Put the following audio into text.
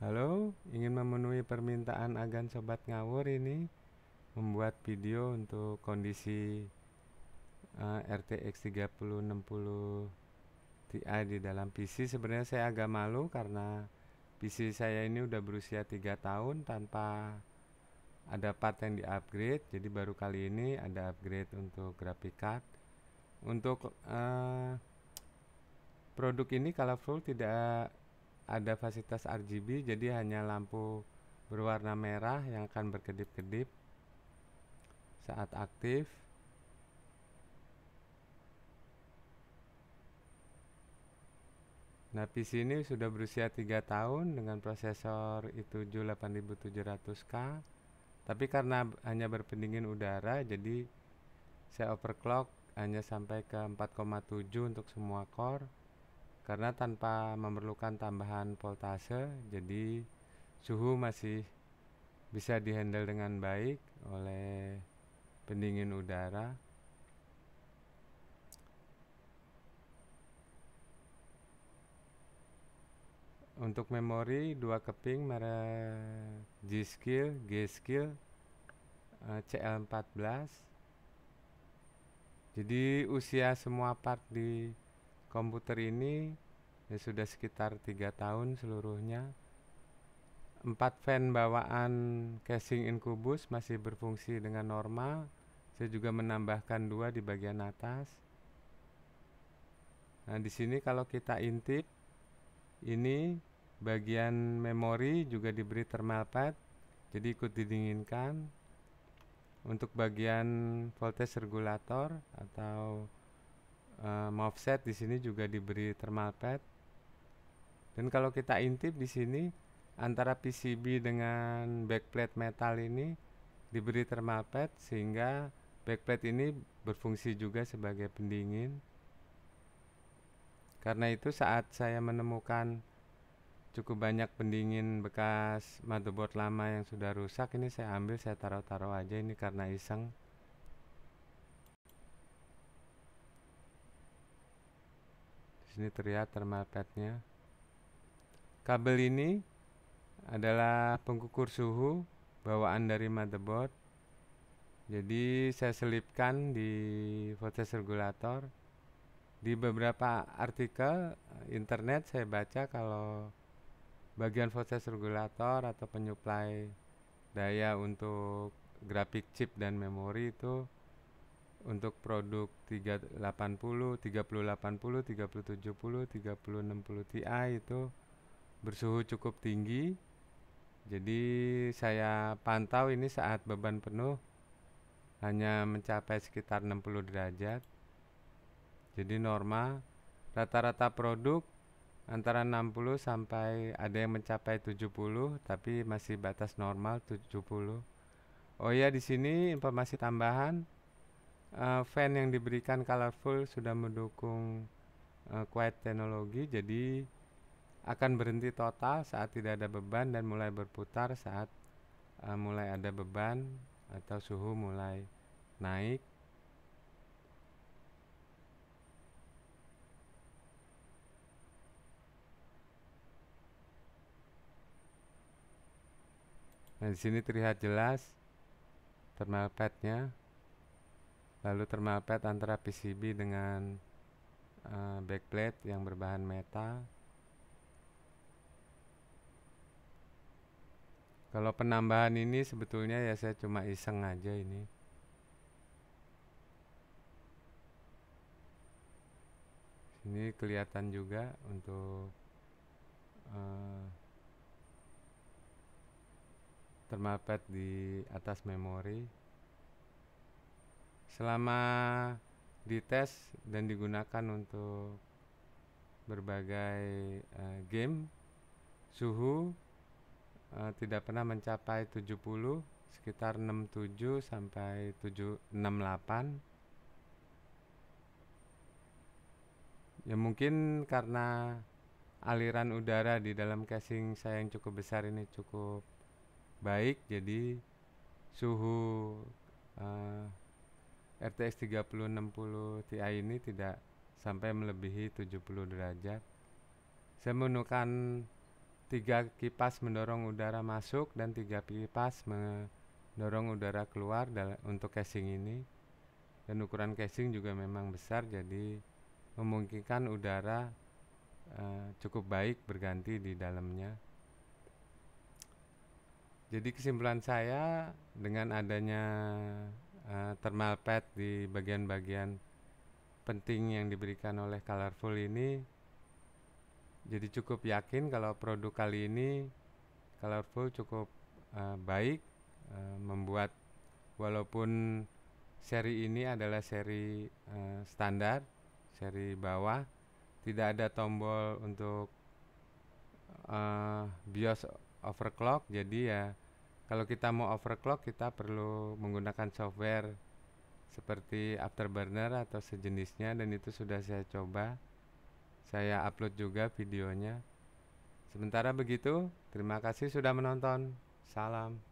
Halo, ingin memenuhi permintaan agan sobat ngawur ini membuat video untuk kondisi uh, RTX 3060 Ti di dalam PC. Sebenarnya saya agak malu karena PC saya ini udah berusia 3 tahun tanpa ada part yang di-upgrade. Jadi baru kali ini ada upgrade untuk graphic card. Untuk uh, produk ini Colorful tidak ada fasilitas RGB jadi hanya lampu berwarna merah yang akan berkedip-kedip saat aktif Nah PC ini sudah berusia 3 tahun dengan prosesor i7 8700K tapi karena hanya berpendingin udara jadi saya overclock hanya sampai ke 4,7 untuk semua core karena tanpa memerlukan tambahan voltase jadi suhu masih bisa dihandle dengan baik oleh pendingin udara untuk memori dua keping merek G-Skill, G-Skill eh, CL14 jadi usia semua part di komputer ini ya sudah sekitar tiga tahun seluruhnya empat fan bawaan casing inkubus masih berfungsi dengan normal saya juga menambahkan dua di bagian atas nah di sini kalau kita intip ini bagian memori juga diberi thermal pad jadi ikut didinginkan untuk bagian voltage regulator atau uh, eh, set di sini juga diberi thermal pad dan kalau kita intip di sini antara PCB dengan backplate metal ini diberi thermal pad sehingga backplate ini berfungsi juga sebagai pendingin karena itu saat saya menemukan cukup banyak pendingin bekas motherboard lama yang sudah rusak ini saya ambil saya taruh-taruh aja ini karena iseng sini terlihat thermal padnya. Kabel ini adalah pengukur suhu bawaan dari motherboard. Jadi saya selipkan di voltage regulator. Di beberapa artikel internet saya baca kalau bagian voltage regulator atau penyuplai daya untuk grafik chip dan memori itu untuk produk 380, 3080, 3070, 3060 Ti itu bersuhu cukup tinggi. Jadi saya pantau ini saat beban penuh hanya mencapai sekitar 60 derajat. Jadi normal rata-rata produk antara 60 sampai ada yang mencapai 70 tapi masih batas normal 70. Oh ya di sini informasi tambahan uh, fan yang diberikan colorful sudah mendukung uh, quiet teknologi jadi akan berhenti total saat tidak ada beban dan mulai berputar saat uh, mulai ada beban atau suhu mulai naik Nah, di sini terlihat jelas thermal padnya lalu pad antara PCB dengan uh, backplate yang berbahan metal kalau penambahan ini sebetulnya ya saya cuma iseng aja ini ini kelihatan juga untuk uh, eh, pad di atas memori selama dites dan digunakan untuk berbagai uh, game suhu uh, tidak pernah mencapai 70 sekitar 67 sampai 768 ya mungkin karena aliran udara di dalam casing saya yang cukup besar ini cukup baik jadi suhu uh, RTX 3060 Ti ini tidak sampai melebihi 70 derajat. Saya menggunakan tiga kipas mendorong udara masuk dan tiga kipas mendorong udara keluar untuk casing ini. Dan ukuran casing juga memang besar jadi memungkinkan udara eh, cukup baik berganti di dalamnya. Jadi kesimpulan saya dengan adanya uh, thermal pad di bagian-bagian penting yang diberikan oleh Colorful ini jadi cukup yakin kalau produk kali ini Colorful cukup uh, baik uh, membuat walaupun seri ini adalah seri uh, standar seri bawah tidak ada tombol untuk uh, BIOS overclock jadi ya kalau kita mau overclock, kita perlu menggunakan software seperti Afterburner atau sejenisnya dan itu sudah saya coba. Saya upload juga videonya. Sementara begitu, terima kasih sudah menonton. Salam.